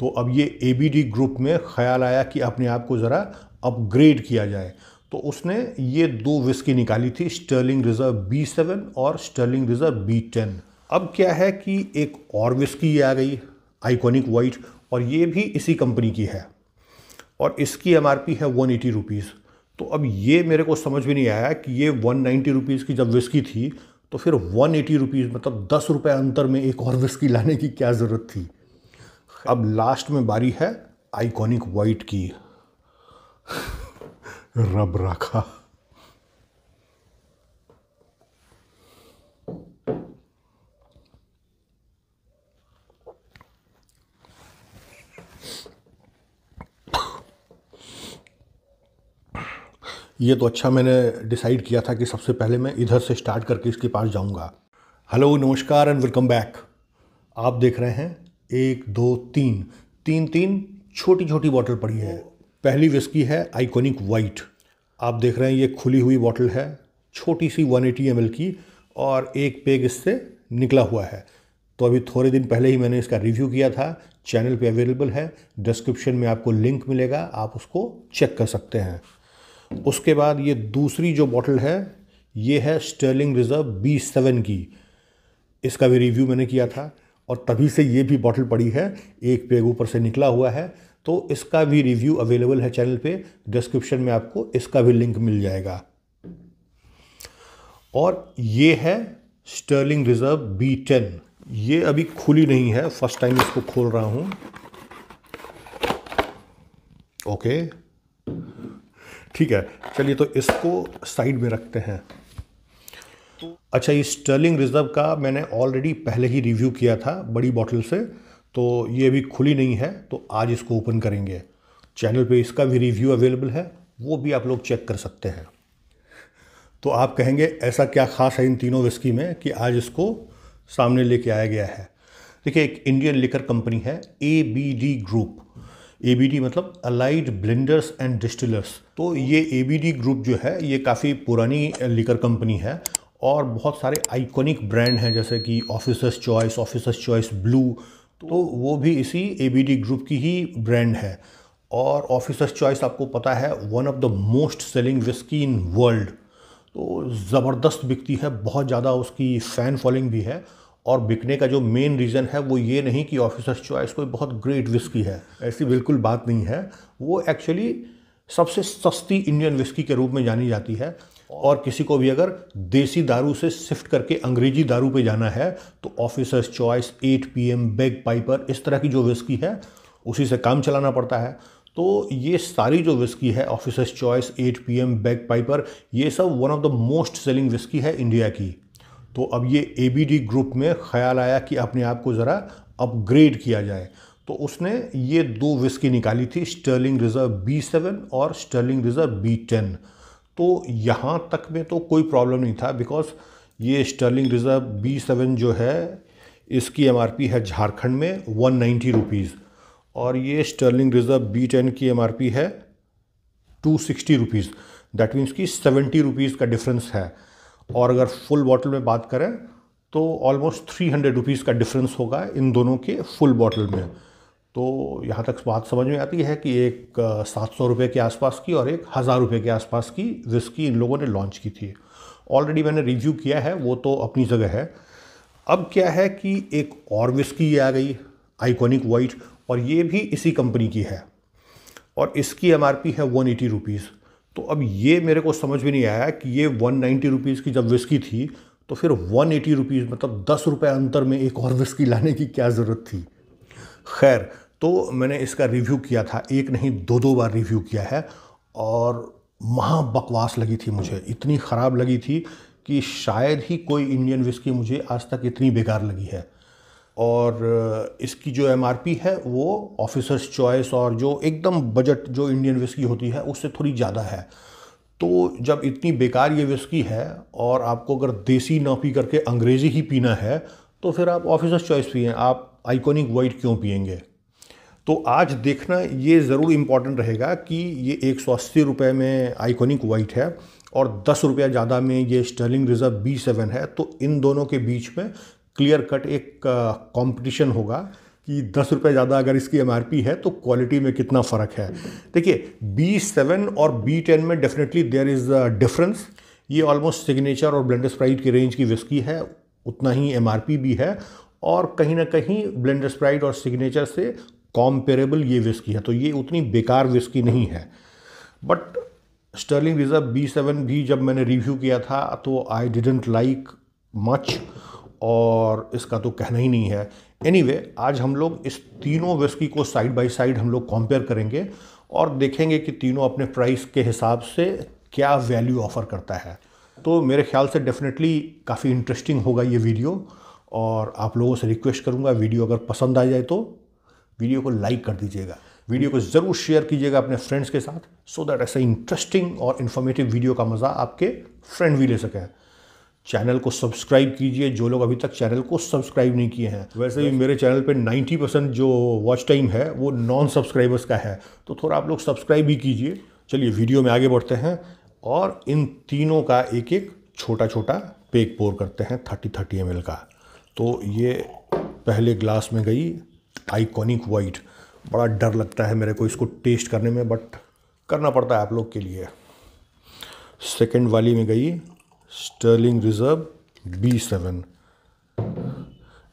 तो अब ये ए ग्रुप में ख्याल आया कि अपने आप को ज़रा अपग्रेड किया जाए तो उसने ये दो विस्की निकाली थी स्टर्लिंग रिज़र्व बी सेवन और स्टर्लिंग रिज़र्व बी टेन अब क्या है कि एक और विस्की आ गई आइकॉनिक वाइट और ये भी इसी कंपनी की है और इसकी एम है वन एटी रुपीज़ तो अब ये मेरे को समझ में नहीं आया कि ये वन नाइन्टी रुपीज़ की जब विस्की थी तो फिर वन एटी रुपीज़ मतलब दस रुपये अंतर में एक और विस्की लाने की क्या ज़रूरत थी अब लास्ट में बारी है आइकॉनिक वाइट की रब राखा ये तो अच्छा मैंने डिसाइड किया था कि सबसे पहले मैं इधर से स्टार्ट करके इसके पास जाऊंगा हेलो नमस्कार एंड वेलकम बैक आप देख रहे हैं एक दो तीन तीन तीन छोटी छोटी बॉटल पड़ी है पहली विस्की है आइकॉनिक वाइट आप देख रहे हैं ये खुली हुई बॉटल है छोटी सी 180 एटी की और एक पेग इससे निकला हुआ है तो अभी थोड़े दिन पहले ही मैंने इसका रिव्यू किया था चैनल पे अवेलेबल है डिस्क्रिप्शन में आपको लिंक मिलेगा आप उसको चेक कर सकते हैं उसके बाद ये दूसरी जो बॉटल है ये है स्टर्लिंग रिज़र्व बी सेवन की इसका भी रिव्यू मैंने किया था और तभी से ये भी बॉटल पड़ी है एक पेग ऊपर से निकला हुआ है तो इसका भी रिव्यू अवेलेबल है चैनल पे डिस्क्रिप्शन में आपको इसका भी लिंक मिल जाएगा और ये है स्टर्लिंग रिज़र्व बी टेन ये अभी खुली नहीं है फर्स्ट टाइम इसको खोल रहा हूं ओके ठीक है चलिए तो इसको साइड में रखते हैं अच्छा ये स्टर्लिंग रिज़र्व का मैंने ऑलरेडी पहले ही रिव्यू किया था बड़ी बॉटल से तो ये अभी खुली नहीं है तो आज इसको ओपन करेंगे चैनल पे इसका भी रिव्यू अवेलेबल है वो भी आप लोग चेक कर सकते हैं तो आप कहेंगे ऐसा क्या ख़ास है इन तीनों विस्की में कि आज इसको सामने लेके आया गया है देखिए एक इंडियन लिकर कंपनी है A B D group A B D मतलब अलाइड ब्लेंडर्स एंड डिस्टिलर्स तो ये ए बी डी ग्रुप जो है ये काफ़ी पुरानी लिकर कंपनी है और बहुत सारे आइकॉनिक ब्रांड हैं जैसे कि Officer's Choice Officer's Choice Blue तो वो भी इसी ए ग्रुप की ही ब्रांड है और ऑफिसर्स चॉइस आपको पता है one of the most selling whisky in world तो ज़बरदस्त बिकती है बहुत ज़्यादा उसकी फ़ैन फॉलोइंग भी है और बिकने का जो मेन रीज़न है वो ये नहीं कि ऑफिसर्स चॉइस कोई बहुत ग्रेट विस्की है ऐसी बिल्कुल बात नहीं है वो एक्चुअली सबसे सस्ती इंडियन विस्की के रूप में जानी जाती है और किसी को भी अगर देसी दारू से शिफ्ट करके अंग्रेजी दारू पे जाना है तो Officer's Choice 8 M Bagpiper इस तरह की जो विस्की है उसी से काम चलाना पड़ता है तो ये सारी जो विस्की है Officer's Choice 8 M Bagpiper ये सब one of the most selling whisky है इंडिया की तो अब ये ए ग्रुप में ख्याल आया कि अपने आप को ज़रा अपग्रेड किया जाए तो उसने ये दो विस्की निकाली थी स्टर्लिंग रिज़र्व बी सेवन और स्टर्लिंग रिज़र्व बी टेन तो यहाँ तक में तो कोई प्रॉब्लम नहीं था बिकॉज ये स्टर्लिंग रिज़र्व बी सेवन जो है इसकी एम है झारखंड में वन नाइन्टी रुपीज़ और ये स्टर्लिंग रिज़र्व बी टेन की एम है two sixty rupees that means की सेवेंटी रुपीज़ का डिफरेंस है और अगर फुल बॉटल में बात करें तो ऑलमोस्ट थ्री हंड्रेड रुपीज़ का डिफरेंस होगा इन दोनों के फुल बॉटल में तो यहाँ तक बात समझ में आती है कि एक सात सौ रुपये के आसपास की और एक हज़ार रुपये के आसपास की रिस्की इन लोगों ने लॉन्च की थी ऑलरेडी मैंने रिव्यू किया है वो तो अपनी जगह है अब क्या है कि एक और विस्की आ गई आइकॉनिक वाइट और ये भी इसी कंपनी की है और इसकी एम है वन एटी रुपीज़ तो अब ये मेरे को समझ में नहीं आया कि ये वन नाइन्टी रुपीज़ की जब विस्की थी तो फिर वन एटी रुपीज़ मतलब दस रुपये अंतर में एक और विस्की लाने की क्या ज़रूरत थी खैर तो मैंने इसका रिव्यू किया था एक नहीं दो दो बार रिव्यू किया है और महा बकवास लगी थी मुझे इतनी ख़राब लगी थी कि शायद ही कोई इंडियन विस्की मुझे आज तक इतनी बेकार लगी है और इसकी जो एम है वो ऑफिसर्स चॉइस और जो एकदम बजट जो इंडियन विस्की होती है उससे थोड़ी ज़्यादा है तो जब इतनी बेकार ये विस्की है और आपको अगर देसी ना पी करके अंग्रेज़ी ही पीना है तो फिर आप ऑफिसर्स चॉइस पिए आप आइकॉनिक वाइट क्यों पियेंगे तो आज देखना ये ज़रूर इम्पॉर्टेंट रहेगा कि ये एक सौ अस्सी रुपये में आइकॉनिक वाइट है और दस रुपया ज़्यादा में ये स्टर्लिंग रिज़र्व बी सेवन है तो इन दोनों के बीच में क्लियर कट एक कंपटीशन होगा कि दस रुपये ज़्यादा अगर इसकी एम है तो क्वालिटी में कितना फ़र्क है देखिए बी सेवन और बी टेन में definitely there is a difference ये ऑलमोस्ट सिग्नेचर और ब्लेंडर स्प्राइट की रेंज की विस्की है उतना ही एम भी है और कहीं ना कहीं ब्लेंडर स्प्राइट और सिग्नेचर से कॉम्पेरेबल ये विस्की है तो ये उतनी बेकार विस्की नहीं है but Sterling Reserve B seven भी जब मैंने रिव्यू किया था तो आई डिडेंट लाइक मच और इसका तो कहना ही नहीं है एनी anyway, आज हम लोग इस तीनों विस्की को साइड बाई साइड हम लोग कंपेयर करेंगे और देखेंगे कि तीनों अपने प्राइस के हिसाब से क्या वैल्यू ऑफ़र करता है तो मेरे ख्याल से डेफिनेटली काफ़ी इंटरेस्टिंग होगा ये वीडियो और आप लोगों से रिक्वेस्ट करूँगा वीडियो अगर पसंद आ जाए तो वीडियो को लाइक कर दीजिएगा वीडियो को ज़रूर शेयर कीजिएगा अपने फ्रेंड्स के साथ सो दैट ऐसा इंटरेस्टिंग और इन्फॉर्मेटिव वीडियो का मज़ा आपके फ्रेंड भी ले सकें चैनल को सब्सक्राइब कीजिए जो लोग अभी तक चैनल को सब्सक्राइब नहीं किए हैं वैसे भी मेरे चैनल पे 90 परसेंट जो वॉच टाइम है वो नॉन सब्सक्राइबर्स का है तो थोड़ा आप लोग सब्सक्राइब भी कीजिए चलिए वीडियो में आगे बढ़ते हैं और इन तीनों का एक एक छोटा छोटा पेक पोर करते हैं थर्टी थर्टी एम का तो ये पहले ग्लास में गई आइकॉनिक वाइट बड़ा डर लगता है मेरे को इसको टेस्ट करने में बट करना पड़ता है आप लोग के लिए सेकंड वाली में गई स्टर्लिंग रिज़र्व बी सेवन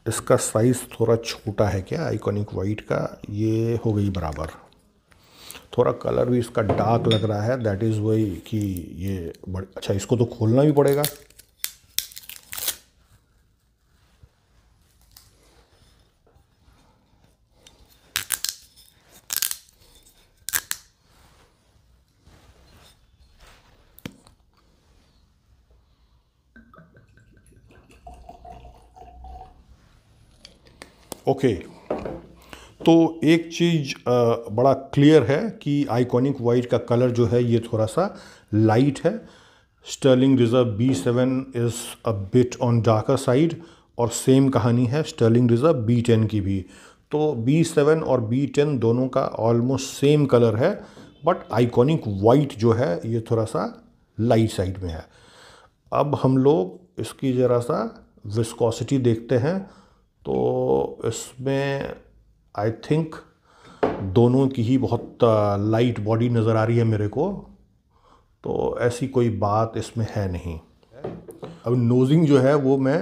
इसका साइज़ थोड़ा छोटा है क्या आइकॉनिक वाइट का ये हो गई बराबर थोड़ा कलर भी इसका डार्क लग रहा है दैट इज़ वही कि ये अच्छा इसको तो खोलना भी पड़ेगा ओके तो एक चीज़ बड़ा क्लियर है कि आइकॉनिक वाइट का कलर जो है ये थोड़ा सा लाइट है Sterling Reserve B seven is a bit on darker side और सेम कहानी है स्टर्लिंग रिज़र्व बी टेन की भी तो बी सेवन और बी टेन दोनों का ऑलमोस्ट सेम कलर है बट आइकॉनिक वाइट जो है ये थोड़ा सा लाइट साइड में है अब हम लोग इसकी ज़रा सा विस्कोसिटी देखते हैं तो इसमें आई थिंक दोनों की ही बहुत लाइट बॉडी नज़र आ रही है मेरे को तो ऐसी कोई बात इसमें है नहीं अब नोजिंग जो है वो मैं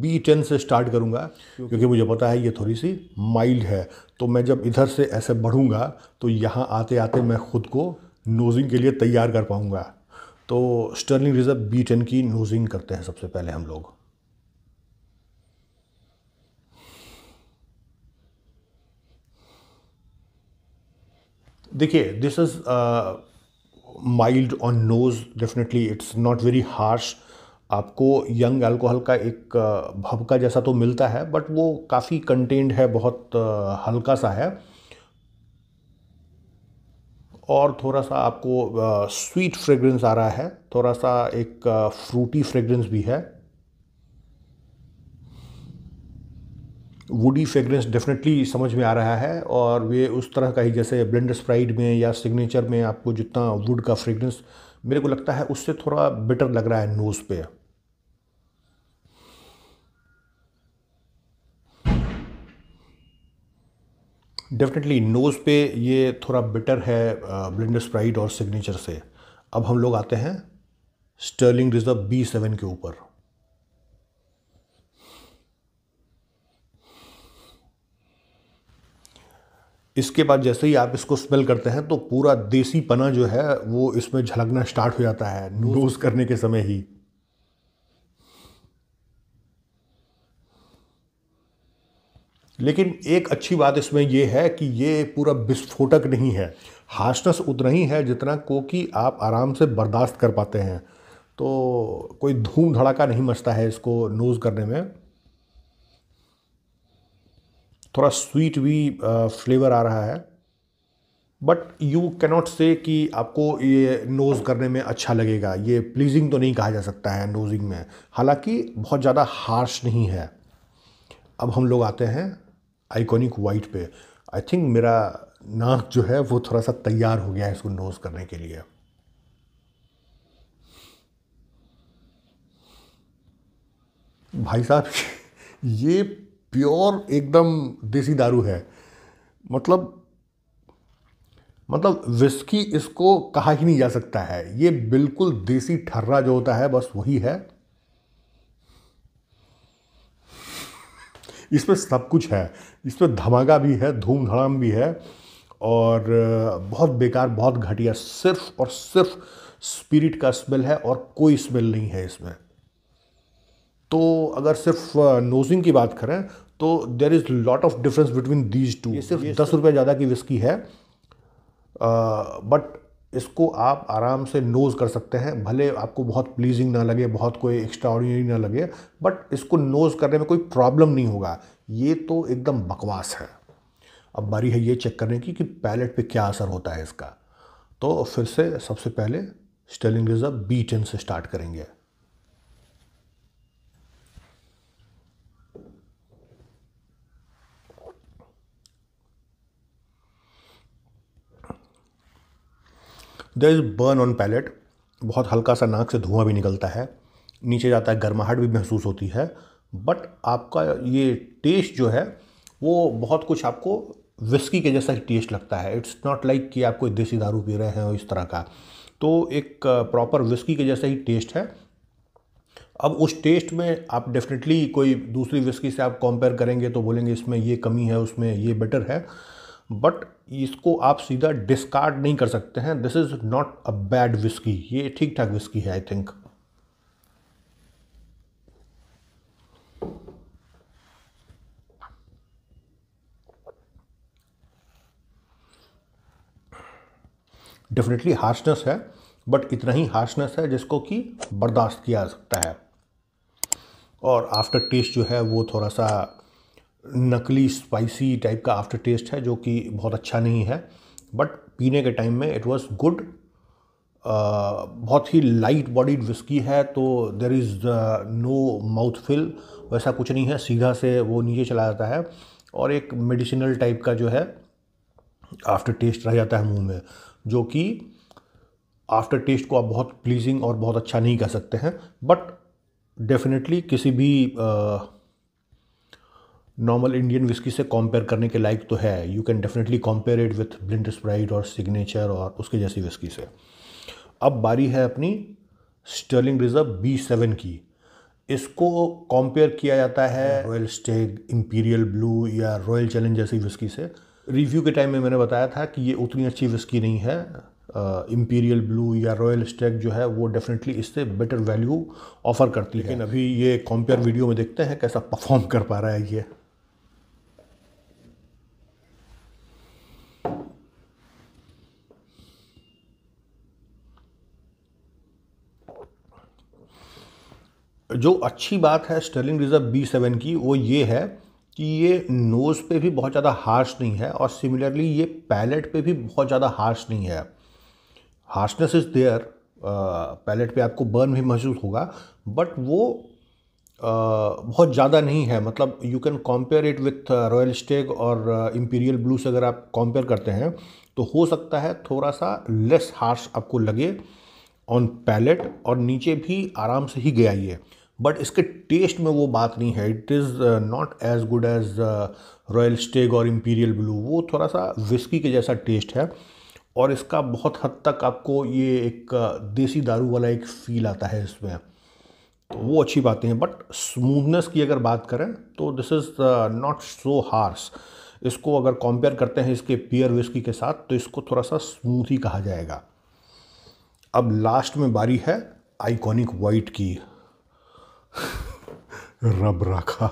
बी टेन से स्टार्ट करूँगा क्योंकि मुझे पता है ये थोड़ी सी माइल्ड है तो मैं जब इधर से ऐसे बढ़ूँगा तो यहाँ आते आते मैं ख़ुद को नोजिंग के लिए तैयार कर पाऊँगा तो स्टर्लिंग रिज़र्व बी टेन की नोजिंग करते हैं सबसे पहले हम लोग देखिए this is mild on nose definitely it's not very harsh आपको यंग अल्कोहल का एक uh, भबका जैसा तो मिलता है बट वो काफ़ी कंटेंड है बहुत uh, हल्का सा है और थोड़ा सा आपको स्वीट uh, फ्रेगरेंस आ रहा है थोड़ा सा एक फ्रूटी फ्रेगरेंस भी है वुडी फ्रेगरेंस डेफिनेटली समझ में आ रहा है और वे उस तरह का ही जैसे ब्लेंडर स्प्राइड में या सिग्नेचर में आपको जितना वुड का फ्रेगरेंस मेरे को लगता है उससे थोड़ा बेटर लग रहा है नोज़ पे डेफिनेटली नोज़ पे ये थोड़ा बेटर है ब्लेंडर स्प्राइड और सिग्नेचर से अब हम लोग आते हैं स्टर्लिंग रिज़र्व बी सेवन के ऊपर इसके बाद जैसे ही आप इसको स्मेल करते हैं तो पूरा देसी पना जो है वो इसमें झलकना स्टार्ट हो जाता है नोज करने के समय ही लेकिन एक अच्छी बात इसमें यह है कि ये पूरा विस्फोटक नहीं है हार्शनेस उतना ही है जितना को कि आप आराम से बर्दाश्त कर पाते हैं तो कोई धूम धड़ाका नहीं मचता है इसको नोज़ करने में थोड़ा स्वीट भी फ्लेवर आ रहा है बट यू कैनॉट से कि आपको ये नोज़ करने में अच्छा लगेगा ये प्लीजिंग तो नहीं कहा जा सकता है नोजिंग में हालांकि बहुत ज़्यादा हार्श नहीं है अब हम लोग आते हैं आइकॉनिक वाइट पे आई थिंक मेरा नाक जो है वो थोड़ा सा तैयार हो गया है इसको नोज़ करने के लिए भाई साहब ये प्योर एकदम देसी दारू है मतलब मतलब विस्की इसको कहा ही नहीं जा सकता है ये बिल्कुल देसी ठर्रा जो होता है बस वही है इसमें सब कुछ है इसमें धमाका भी है धूम धड़ाम भी है और बहुत बेकार बहुत घटिया सिर्फ और सिर्फ स्पिरिट का स्मेल है और कोई स्मेल नहीं है इसमें तो अगर सिर्फ नोजिंग की बात करें तो there is lot of difference between these two सिर्फ दस रुपये ज़्यादा की विस्की है बट इसको आप आराम से नोज कर सकते हैं भले आपको बहुत प्लीजिंग ना लगे बहुत कोई एक्स्ट्रा ऑर्डिनरी ना लगे बट इसको नोज करने में कोई प्रॉब्लम नहीं होगा ये तो एकदम बकवास है अब बारी है ये चेक करने की कि पैलेट पे क्या असर होता है इसका तो फिर से सबसे पहले स्टेलिंग रिजर्व बी टेन से स्टार्ट करेंगे there is burn on palate बहुत हल्का सा नाक से धुआं भी निकलता है नीचे जाता है गर्माहट भी महसूस होती है बट आपका ये टेस्ट जो है वो बहुत कुछ आपको विस्की के जैसा टेस्ट लगता है इट्स नॉट लाइक कि आप कोई देसी दारू पी रहे हैं और इस तरह का तो एक प्रॉपर विस्की के जैसा ही टेस्ट है अब उस टेस्ट में आप डेफिनेटली कोई दूसरी विस्की से आप कंपेयर करेंगे तो बोलेंगे इसमें ये कमी है उसमें ये बेटर है बट इसको आप सीधा डिस्कार्ड नहीं कर सकते हैं this is not a bad whisky ये ठीक ठाक विस्की है आई थिंक डेफिनेटली हार्शनेस है बट इतना ही हार्शनेस है जिसको कि बर्दाश्त किया जा सकता है और आफ्टर टेस्ट जो है वो थोड़ा सा नकली स्पाइसी टाइप का आफ्टर टेस्ट है जो कि बहुत अच्छा नहीं है बट पीने के टाइम में इट वॉज गुड बहुत ही लाइट बॉडीड विस्की है तो there is no mouthfeel वैसा कुछ नहीं है सीधा से वो नीचे चला जाता है और एक मेडिसिनल टाइप का जो है आफ्टर टेस्ट रह जाता है मुंह में जो कि आफ्टर टेस्ट को आप बहुत प्लीजिंग और बहुत अच्छा नहीं कह सकते हैं बट डेफिनेटली किसी भी uh, नॉर्मल इंडियन विस्की से कंपेयर करने के लायक तो है you can definitely compare it with Blenders Pride और सिग्नेचर और उसके जैसी विस्की से अब बारी है अपनी स्टर्लिंग रिजर्व बी सेवन की इसको कंपेयर किया जाता है रॉयल स्टेग इम्पीरियल ब्लू या रॉयल चैलेंज जैसी विस्की से रिव्यू के टाइम में मैंने बताया था कि ये उतनी अच्छी विस्की नहीं है इम्पीरियल uh, ब्लू या रॉयल स्टेग जो है वो डेफिनेटली इससे बेटर वैल्यू ऑफर करती है लेकिन अभी ये कॉम्पेयर वीडियो हाँ। में देखते हैं कैसा परफॉर्म कर पा रहा है ये जो अच्छी बात है स्टर्लिंग रिज़र्व बी सेवन की वो ये है कि ये नोज़ पे भी बहुत ज़्यादा हार्श नहीं है और सिमिलरली ये पैलेट पे भी बहुत ज़्यादा हार्श नहीं है हार्शनेस इज़ देयर पैलेट पे आपको बर्न भी महसूस होगा बट वो uh, बहुत ज़्यादा नहीं है मतलब you can compare it with Royal Stag और इम्पीरियल ब्लू से अगर आप कॉम्पेयर करते हैं तो हो सकता है थोड़ा सा लेस हार्श आपको लगे ऑन पैलेट और नीचे भी आराम से ही गया ये बट इसके टेस्ट में वो बात नहीं है it is not as good as Royal Stag और इम्पीरियल ब्लू वो थोड़ा सा विस्की के जैसा टेस्ट है और इसका बहुत हद तक आपको ये एक uh, देसी दारू वाला एक फील आता है इसमें तो वो अच्छी बातें हैं बट स्मूथनेस की अगर बात करें तो this is not so harsh इसको अगर कंपेयर करते हैं इसके पियर विस्की के साथ तो इसको थोड़ा सा स्मूथ ही कहा जाएगा अब लास्ट में बारी है आइकॉनिक वाइट की रब रखा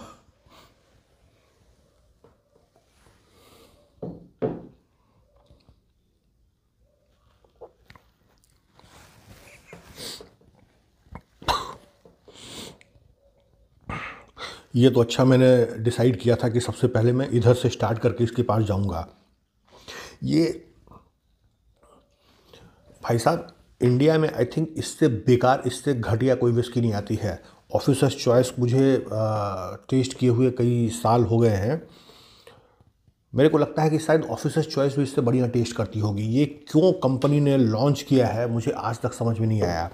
ये तो अच्छा मैंने डिसाइड किया था कि सबसे पहले मैं इधर से स्टार्ट करके इसके पास जाऊंगा ये भाई साहब इंडिया में आई थिंक इससे बेकार इससे घटिया कोई विस्की नहीं आती है ऑफिसर्स चॉइस मुझे टेस्ट किए हुए कई साल हो गए हैं मेरे को लगता है कि शायद ऑफिसर्स चॉइस भी इससे बढ़िया टेस्ट करती होगी ये क्यों कंपनी ने लॉन्च किया है मुझे आज तक समझ में नहीं आया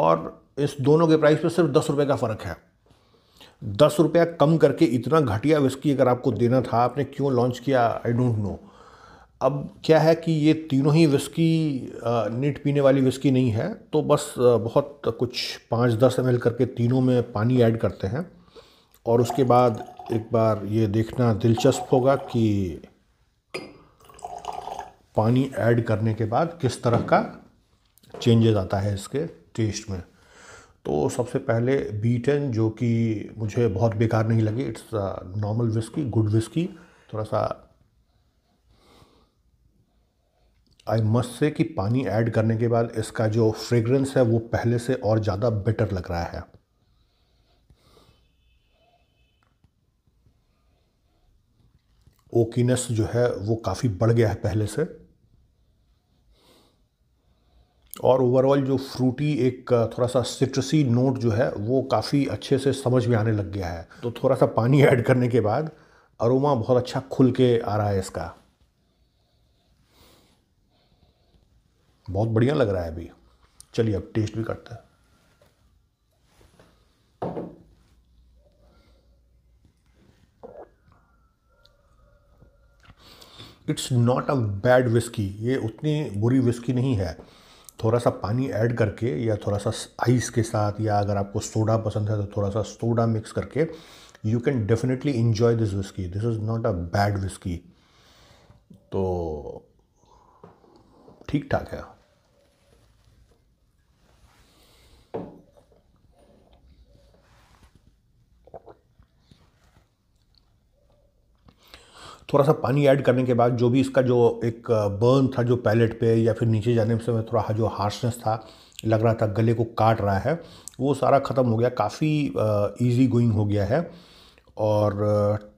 और इस दोनों के प्राइस पर सिर्फ दस रुपये का फ़र्क है दस रुपया कम करके इतना घटिया विस्की अगर आपको देना था आपने क्यों लॉन्च किया आई डोंट नो अब क्या है कि ये तीनों ही विस्की नीट पीने वाली विस्की नहीं है तो बस बहुत कुछ पाँच दस एम करके तीनों में पानी ऐड करते हैं और उसके बाद एक बार ये देखना दिलचस्प होगा कि पानी ऐड करने के बाद किस तरह का चेंजेस आता है इसके टेस्ट में तो सबसे पहले बीटन जो कि मुझे बहुत बेकार नहीं लगी it's normal whisky good whisky थोड़ा सा आई मस्ट से कि पानी ऐड करने के बाद इसका जो फ्रेगरेंस है वो पहले से और ज़्यादा बेटर लग रहा है ओकीनेस जो है वो काफ़ी बढ़ गया है पहले से और ओवरऑल जो फ्रूटी एक थोड़ा सा सिट्रसी नोट जो है वो काफ़ी अच्छे से समझ में आने लग गया है तो थोड़ा सा पानी ऐड करने के बाद अरोमा बहुत अच्छा खुल के आ रहा है इसका बहुत बढ़िया लग रहा है अभी चलिए अब टेस्ट भी करते हैं it's not a bad whisky ये उतनी बुरी विस्की नहीं है थोड़ा सा पानी ऐड करके या थोड़ा सा आइस के साथ या अगर आपको सोडा पसंद है तो थोड़ा सा सोडा मिक्स करके you can definitely enjoy this whisky this is not a bad whisky तो ठीक ठाक है थोड़ा सा पानी ऐड करने के बाद जो भी इसका जो एक बर्न था जो पैलेट पे या फिर नीचे जाने से थोड़ा जो हार्शनेस था लग रहा था गले को काट रहा है वो सारा ख़त्म हो गया काफ़ी ईजी गोइंग हो गया है और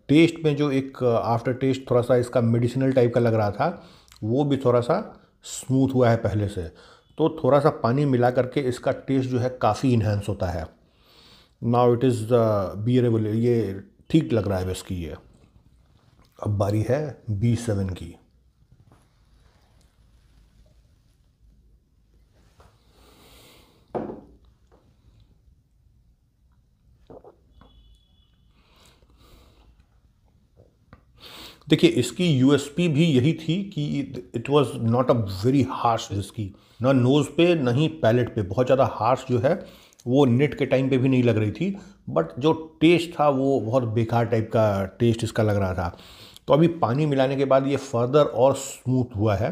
टेस्ट में जो एक आफ्टर टेस्ट थोड़ा सा इसका मेडिसिनल टाइप का लग रहा था वो भी थोड़ा सा स्मूथ हुआ है पहले से तो थोड़ा सा पानी मिला करके इसका टेस्ट जो है काफ़ी इन्हेंस होता है नाउ इट इज़ बियरेबल ये ठीक लग रहा है की ये अब बारी है बी सेवन की देखिए इसकी यूएसपी भी यही थी कि it was not a very harsh इसकी ना नोज़ पे नहीं ही पैलेट पे बहुत ज़्यादा हार्श जो है वो नेट के टाइम पे भी नहीं लग रही थी बट जो टेस्ट था वो बहुत बेकार टाइप का टेस्ट इसका लग रहा था तो अभी पानी मिलाने के बाद ये फर्दर और स्मूथ हुआ है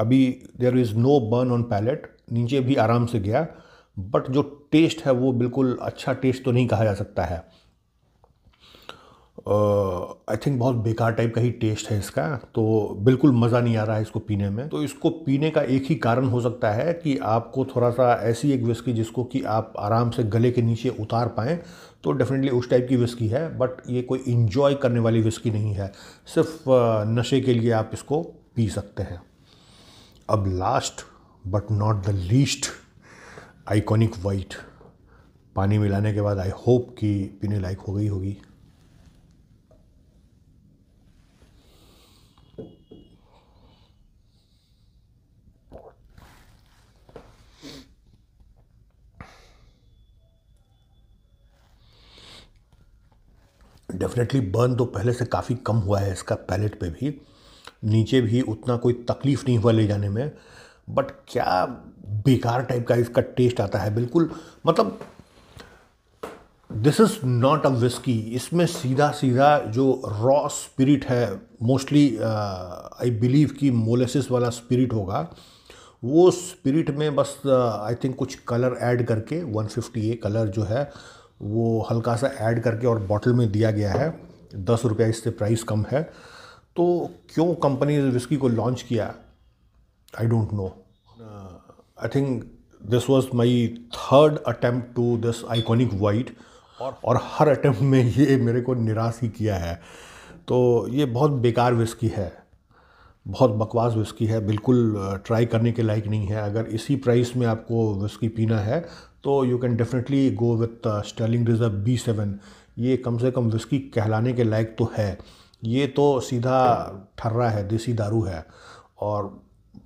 अभी there is no burn on palate नीचे भी आराम से गया बट जो टेस्ट है वो बिल्कुल अच्छा टेस्ट तो नहीं कहा जा सकता है आई थिंक बहुत बेकार टाइप का ही टेस्ट है इसका तो बिल्कुल मज़ा नहीं आ रहा है इसको पीने में तो इसको पीने का एक ही कारण हो सकता है कि आपको थोड़ा सा ऐसी एक विस्की जिसको कि आप आराम से गले के नीचे उतार पाएँ तो डेफिनेटली उस टाइप की विस्की है बट ये कोई इन्जॉय करने वाली विस्की नहीं है सिर्फ नशे के लिए आप इसको पी सकते हैं अब last but not the least iconic white पानी मिलाने के बाद आई होप कि पीने लायक हो गई होगी डेफिनेटली बर्न तो पहले से काफ़ी कम हुआ है इसका पैलेट पे भी नीचे भी उतना कोई तकलीफ़ नहीं हुआ ले जाने में बट क्या बेकार टाइप का इसका टेस्ट आता है बिल्कुल मतलब this is not a whisky इसमें सीधा सीधा जो रॉ स्पिरिट है मोस्टली आई बिलीव कि मोलेसिस वाला स्पिरिट होगा वो स्पिरिट में बस आई uh, थिंक कुछ कलर ऐड करके 150 ए कलर जो है वो हल्का सा ऐड करके और बॉटल में दिया गया है दस रुपया इससे प्राइस कम है तो क्यों कंपनी ने विस्की को लॉन्च किया I don't know I think this was my third attempt to this iconic white और हर अटैम्प्ट में ये मेरे को निराश ही किया है तो ये बहुत बेकार विस्की है बहुत बकवास विस्की है बिल्कुल ट्राई uh, करने के लायक नहीं है अगर इसी प्राइस में आपको विस्की पीना है तो you can definitely go with Sterling Reserve B seven ये कम से कम विस्की कहलाने के लायक तो है ये तो सीधा ठर्रा है देसी दारू है और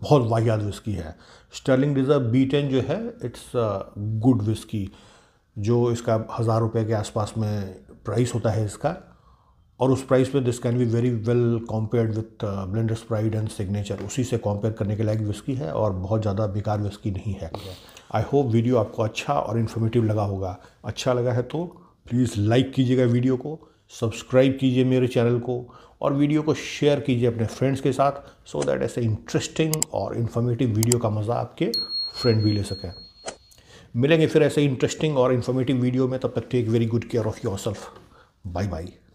बहुत वाहियात विस्की है स्टर्लिंग रिज़र्व बी टेन जो है इट्स गुड विस्की जो इसका हज़ार रुपये के आसपास में प्राइस होता है इसका और उस प्राइस पे this can be very well compare with Blenders Pride and signature उसी से कॉम्पेयर करने के लायक विस्की है और बहुत ज़्यादा बेकार विस्की नहीं है आई होप वीडियो आपको अच्छा और इन्फॉर्मेटिव लगा होगा अच्छा लगा है तो प्लीज़ लाइक कीजिएगा वीडियो को सब्सक्राइब कीजिए मेरे चैनल को और वीडियो को शेयर कीजिए अपने फ्रेंड्स के साथ सो दैट ऐसे इंटरेस्टिंग और इन्फॉर्मेटिव वीडियो का मज़ा आपके फ्रेंड भी ले सकें मिलेंगे फिर ऐसे इंटरेस्टिंग और इन्फॉर्मेटिव वीडियो में तब तक take very good care of yourself bye bye